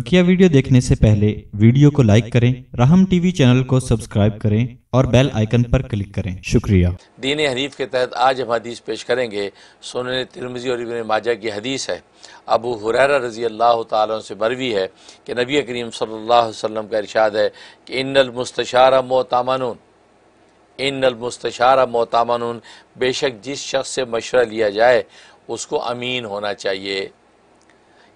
बकिया वीडियो देखने से पहले वीडियो को लाइक करें राहम टीवी चैनल को सब्सक्राइब करें और बेल आइकन पर क्लिक करें शुक्रिया दीन हनीफ के तहत आज हम हदीस पेश करेंगे सोने तिरमजी और इबन माजा की हदीस है अबू हुरैरा रजी अल्लाह तरवी से मरवी है कि नबी करीम सल्लाम का इरशाद है कि इन मुस्तशारा मोतामनून इन बेशक जिस शख्स से मशवरा लिया जाए उसको अमीन होना चाहिए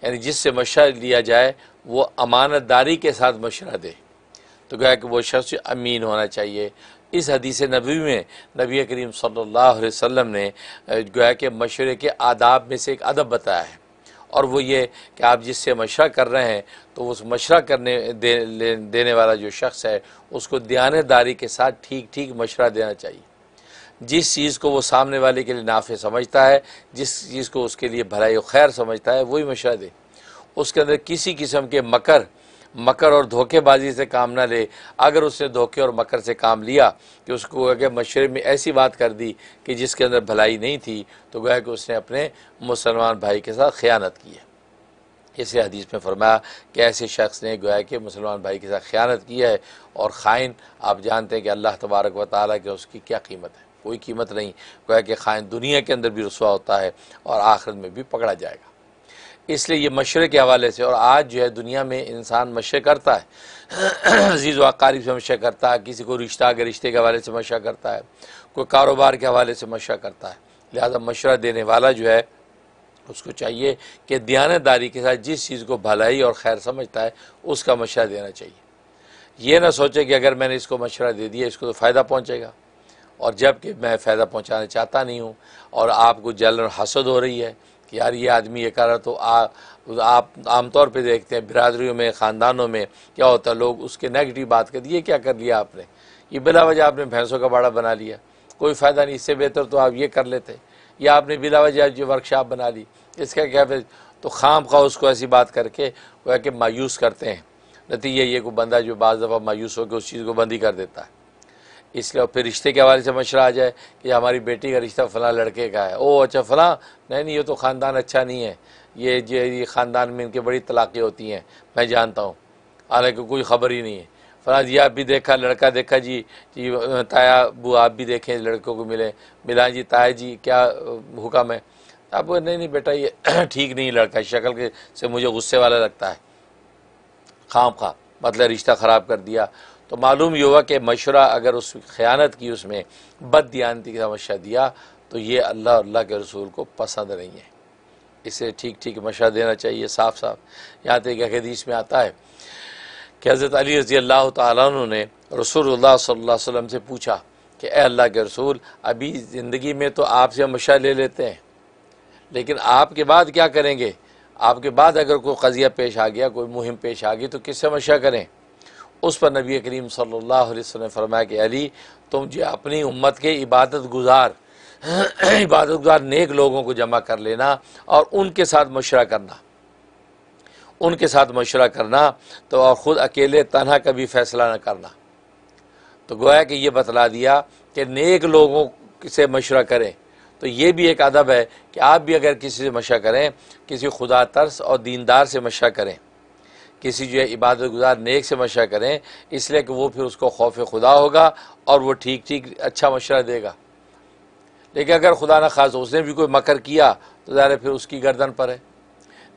यानी जिससे मशा लिया जाए वो अमानतदारी के साथ मशरा दे तो गया कि वो शख्स अमीन होना चाहिए इस हदीस नबी में नबी करीम सल्लल्लाहु अलैहि वसल्लम ने गोया के मशरे के आदाब में से एक अदब बताया है और वो ये कि आप जिससे मशरा कर रहे हैं तो उस मशरा करने दे, देने वाला जो शख्स है उसको दयानतदारी के साथ ठीक ठीक मशरा देना चाहिए जिस चीज़ को वो सामने वाले के लिए नाफ़े समझता है जिस चीज़ को उसके लिए भलाई खैर समझता है वही मशा दे उसके अंदर किसी किस्म के मकर मकर और धोखेबाजी से काम ना ले अगर उसने धोखे और मकर से काम लिया कि उसको अगर मशरे में ऐसी बात कर दी कि जिसके अंदर भलाई नहीं थी तो गोया कि उसने अपने मुसलमान भाई के साथ ख़यानत की है इसे हदीस में फरमाया कि ऐसे शख्स ने गोया कि मुसलमान भाई के साथ ख़यानत किया है और ख़ाइन आप जानते हैं कि अल्लाह तबारक व ताली की उसकी क्या कीमत है कोई कीमत नहीं गोया कि खाइन दुनिया के अंदर भी रसुआ होता है और आखिरत में भी पकड़ा जाएगा इसलिए ये मशरे के हवाले से और आज जो है दुनिया में इंसान मशे करता है अजीज़ वक़ारी से मशा करता है किसी को रिश्ता के रिश्ते के हवाले से मशा करता है कोई कारोबार के हवाले से मशा करता है लिहाजा मशरा देने वाला जो है उसको चाहिए कि दयानतदारी के साथ जिस चीज़ को भलाई और खैर समझता है उसका मशा देना चाहिए यह ना सोचे कि अगर मैंने इसको मशवरा दे दिया इसको तो फ़ायदा पहुँचेगा और जबकि मैं फ़ायदा पहुंचाना चाहता नहीं हूं और आपको जलन और हसद हो रही है कि यार ये आदमी ये कर रहा तो आ, आप आमतौर पे देखते हैं बिरादरीों में ख़ानदानों में क्या होता है लोग उसके नेगेटिव बात करते ये क्या कर लिया आपने ये बिला वजह आपने भैंसों का बाड़ा बना लिया कोई फ़ायदा नहीं इससे बेहतर तो आप ये कर लेते या आपने बिला वजह जो वर्कशॉप बना ली इसका क्या फिर तो खाम खा उसको ऐसी बात करके वह कि मायूस करते हैं नतीजा ये को बंदा जो बाज़ दफ़ा मायूस होकर उस चीज़ को बंद ही कर देता है इसलिए और फिर रिश्ते के हवाले से मशरा आ जाए कि हमारी बेटी का रिश्ता फ़लाँ लड़के का है ओ अच्छा फ़लाँ नहीं नहीं ये तो ख़ानदान अच्छा नहीं है ये जो ये ख़ानदान में इनके बड़ी तलाक़ें होती हैं मैं जानता हूँ हालांकि कोई ख़बर ही नहीं है फ़लाँ जी आप भी देखा लड़का देखा जी जी ताया बू आप भी देखें लड़कों को मिले मिला जी ताया जी क्या हुक्म है अब नहीं नहीं बेटा ये ठीक नहीं लड़का शक्ल के से मुझे गुस्से वाला लगता है खाम खा मतलब रिश्ता ख़राब कर दिया तो मालूम हुआ कि मशुरा अगर उस ख़यानत की उसमें बद दियानती का मशा दिया तो ये अल्लाह अल्लाह के रसूल को पसंद नहीं है इसे ठीक ठीक मशा देना चाहिए साफ साफ यहाँ तक हदीस में आता है कि हज़रत अली रजी अल्लाह तु ने रसूलुल्लाह सल्ला अलैहि से पूछा कि ए अल्लाह के रसूल अभी ज़िंदगी में तो आपसे हम मशा ले लेते हैं लेकिन आपके बाद क्या करेंगे आपके बाद अगर कोई कज़िया पेश आ गया कोई मुहिम पेश आ गई तो किससे मशा करें उस पर नबी करीम सल्लल्लाहु अलैहि वसल्लम ने फरमाया कि अली तुम जो अपनी उम्मत के इबादत गुजार इबादत गुजार नेक लोगों को जमा कर लेना और उनके साथ मशरा करना उनके साथ मशवरा करना तो और ख़ुद अकेले तनहा कभी फ़ैसला न करना तो गोया कि ये बतला दिया कि नेक लोगों से मशवरा करें तो ये भी एक अदब है कि आप भी अगर किसी से मशा करें किसी खुदा तर्स और दीनदार से मशा करें किसी जो है इबादत गुजार नेक से मशा करें इसलिए कि वो फिर उसको खौफ खुदा होगा और वो ठीक ठीक अच्छा मशा देगा लेकिन अगर खुदा न खास उसने भी कोई मकर किया तो ज़ाहिर फिर उसकी गर्दन पर है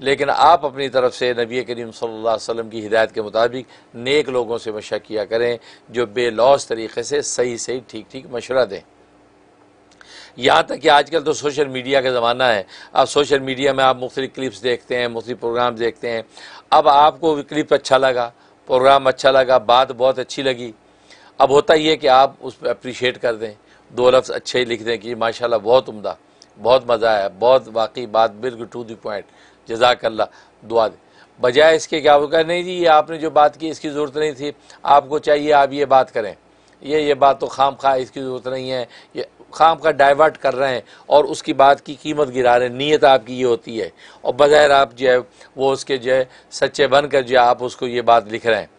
लेकिन आप अपनी तरफ से नबी करीम सल्लल्लाहु अलैहि वसल्लम की हिदायत के मुताबिक नेक लोगों से मशा किया करें जो बेलौस तरीके से सही सही ठीक ठीक मशवरा दें यहाँ तक कि आजकल तो सोशल मीडिया का ज़माना है अब सोशल मीडिया में आप मुख्तलि क्लिप्स देखते हैं मुख्तु प्रोग्राम देखते हैं अब आपको क्लिप अच्छा लगा प्रोग्राम अच्छा लगा बात बहुत अच्छी लगी अब होता ही है कि आप उस पर अप्रीशिएट कर दें दो लफ्ज़ अच्छे ही लिख दें कि माशा बहुत उमदा बहुत मज़ा आया बहुत वाकई बात बिल्कुल टू द पॉइंट जजाक जजाकल्ला दुआ दे बजाय इसके क्या होगा नहीं जी ये आपने जो बात की इसकी ज़रूरत नहीं थी आपको चाहिए आप ये बात करें ये ये बात तो खाम खा इसकी ज़रूरत नहीं है ये खाम का डाइवर्ट कर रहे हैं और उसकी बात की कीमत गिरा रहे हैं नीयत आपकी ये होती है और बग़ैर आप जो है वो उसके जो है सच्चे बन कर जो आप उसको ये बात लिख रहे हैं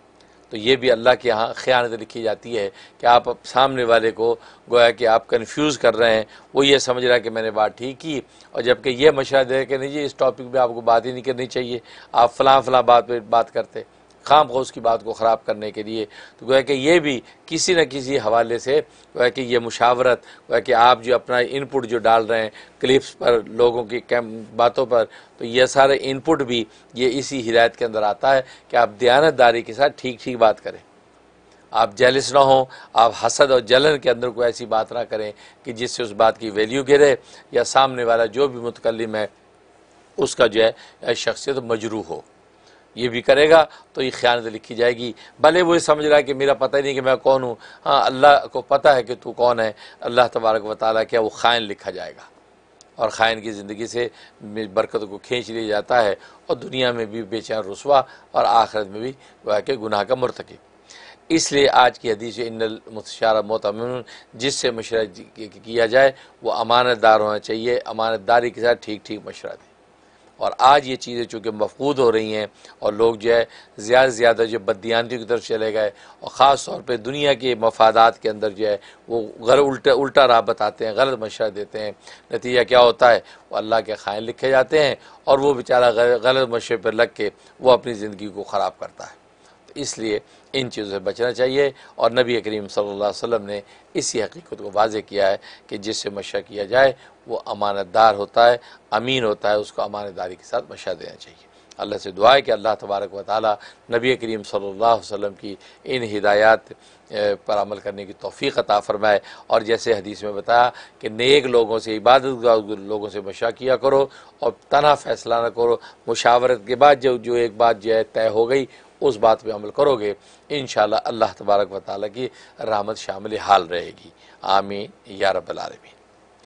तो ये भी अल्लाह के यहाँ ख़यानत लिखी जाती है कि आप सामने वाले को गोया कि आप कन्फ्यूज़ कर रहे हैं वो ये समझ रहा है कि मैंने बात ठीक की और जबकि ये मशा दे कि नहीं जी इस टॉपिक पर आपको बात ही नहीं करनी चाहिए आप फ़लाँ फ़लाँ बात पर बात करते खाम खोस उसकी बात को ख़राब करने के लिए तो गोया कि ये भी किसी न किसी हवाले से गोया कि ये मुशावरत गोया कि आप जो अपना इनपुट जो डाल रहे हैं क्लिप्स पर लोगों की कैम बातों पर तो यह सारे इनपुट भी ये इसी हिदायत के अंदर आता है कि आप दयानतदारी के साथ ठीक ठीक बात करें आप जेलिस ना हों आप हसद और जलन के अंदर कोई ऐसी बात ना करें कि जिससे उस बात की वैल्यू गिरे या सामने वाला जो भी मुतकलम है उसका जो है शख्सियत मजरू हो ये भी करेगा तो ये ख़यानत लिखी जाएगी भले वो ये समझ रहा है कि मेरा पता ही नहीं कि मैं कौन हूँ हाँ अल्लाह को पता है कि तू कौन है अल्लाह तबारक व क्या वो ख़ाइन लिखा जाएगा और ख़ाइन की ज़िंदगी से बरकत को खींच लिया जाता है और दुनिया में भी बेचैन रसवा और आखिरत में भी वह के गुनाह का मरतकब इसलिए आज की हदीस इन मुशारा जिससे मशरा किया जाए वो अमानतदार होना चाहिए अमानतदारी के साथ ठीक ठीक मशरा दें और आज ये चीज़ें चूँकि मफकूद हो रही हैं और लोग जो है ज़्यादा से ज़्यादा जो बददियानती की तरफ चले गए और ख़ास तौर पर दुनिया के मफादात के अंदर जो है वो गलत उल्टा उल्टा राह बताते हैं गलत मशा देते हैं नतीजा क्या होता है वो अल्लाह के खाएँ लिखे जाते हैं और वो बेचारा गलत मशे पर लग के वो अपनी ज़िंदगी को ख़राब करता है इसलिए इन चीज़ों से बचना चाहिए और नबी करीम सल्लल्लाहु अलैहि वसल्लम ने इसी हकीकत को वाजे किया है कि जिससे मशा किया जाए वो अमानतदार होता है अमीन होता है उसको अमानतदारी के साथ मशा देना चाहिए अल्लाह से दुआ है कि अल्लाह तबारक व ताली नबी करीम सल्लाम की इन हिदायत पर अमल करने की तोफ़ी अता फ़रमाए और जैसे हदीस में बताया कि नेक लोगों से इबादत लोगों से मशा किया करो और तना फ़ैसला ना करो मुशावरत के बाद जो जो एक बात जो है तय हो गई उस बात पर अमल करोगे इन अल्लाह तबारक व ताली की रहमत शामिल हाल रहेगी आमीन या रबालमीन